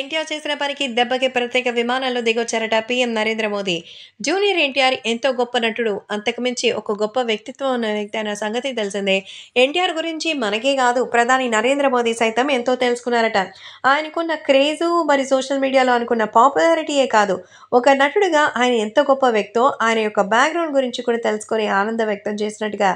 ఎన్టీఆర్ చేసిన పనికి దెబ్బకి ప్రత్యేక విమానాల్లో దిగొచ్చారట పీఎం నరేంద్ర మోదీ జూనియర్ ఎన్టీఆర్ ఎంతో గొప్ప నటుడు అంతకుమించి ఒక గొప్ప వ్యక్తిత్వం ఉన్న వ్యక్తి అన్న సంగతి తెలిసిందే ఎన్టీఆర్ గురించి మనకే కాదు ప్రధాని నరేంద్ర మోదీ సైతం ఎంతో తెలుసుకున్నారట ఆయనకున్న క్రేజు మరి సోషల్ మీడియాలో అనుకున్న పాపులారిటీయే కాదు ఒక నటుడుగా ఆయన ఎంత గొప్ప వ్యక్తో ఆయన యొక్క బ్యాక్గ్రౌండ్ గురించి కూడా తెలుసుకొని ఆనందం వ్యక్తం చేసినట్టుగా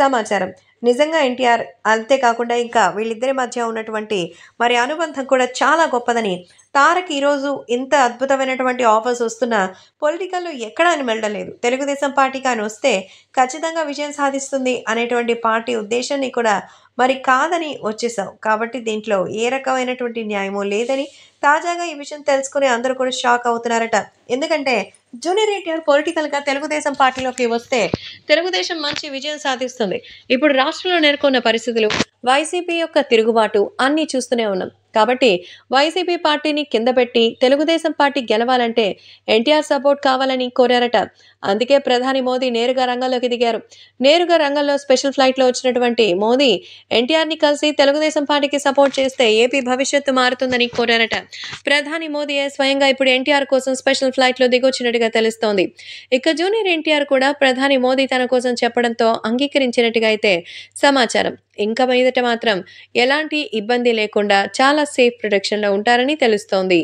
సమాచారం నిజంగా ఎన్టీఆర్ అంతేకాకుండా ఇంకా వీళ్ళిద్దరి మధ్య ఉన్నటువంటి మరి అనుబంధం కూడా చాలా గొప్పదని తారక్ ఈరోజు ఇంత అద్భుతమైనటువంటి ఆఫర్స్ వస్తున్నా పొలిటికల్లో ఎక్కడ అని వెళ్ళలేదు తెలుగుదేశం పార్టీ కానీ వస్తే ఖచ్చితంగా విజయం సాధిస్తుంది అనేటువంటి పార్టీ ఉద్దేశాన్ని కూడా మరి కాదని వచ్చేసాం కాబట్టి దీంట్లో ఏ రకమైనటువంటి న్యాయమో లేదని తాజాగా ఈ విషయం తెలుసుకుని అందరూ కూడా షాక్ అవుతున్నారట ఎందుకంటే జూనియర్ ఎన్టీఆర్ పొలిటికల్గా తెలుగుదేశం పార్టీలోకి వస్తే తెలుగుదేశం మంచి విజయం సాధిస్తుంది ఇప్పుడు రాష్ట్రంలో నెలకొన్న పరిస్థితులు వైసీపీ యొక్క తిరుగుబాటు అన్నీ చూస్తూనే ఉన్నాం కాబట్టి వైసీపీ పార్టీని కింద పెట్టి తెలుగుదేశం పార్టీ గెలవాలంటే ఎన్టీఆర్ సపోర్ట్ కావాలని కోరారట అందుకే ప్రధాని మోదీ నేరుగా రంగంలోకి దిగారు నేరుగా రంగంలో స్పెషల్ ఫ్లైట్లో వచ్చినటువంటి మోదీ ఎన్టీఆర్ని కలిసి తెలుగుదేశం పార్టీకి సపోర్ట్ చేస్తే ఏపీ భవిష్యత్తు మారుతుందని కోరారట ప్రధాని మోదీ స్వయంగా ఇప్పుడు ఎన్టీఆర్ కోసం స్పెషల్ ఫ్లైట్లో దిగొచ్చినట్టుగా తెలుస్తోంది ఇక జూనియర్ ఎన్టీఆర్ కూడా ప్రధాని మోదీ తన కోసం చెప్పడంతో అంగీకరించినట్టుగా అయితే సమాచారం ఇంకా మీదట మాత్రం ఎలాంటి ఇబ్బంది లేకుండా చాలా సేఫ్ ప్రొటెక్షన్లో ఉంటారని తెలుస్తోంది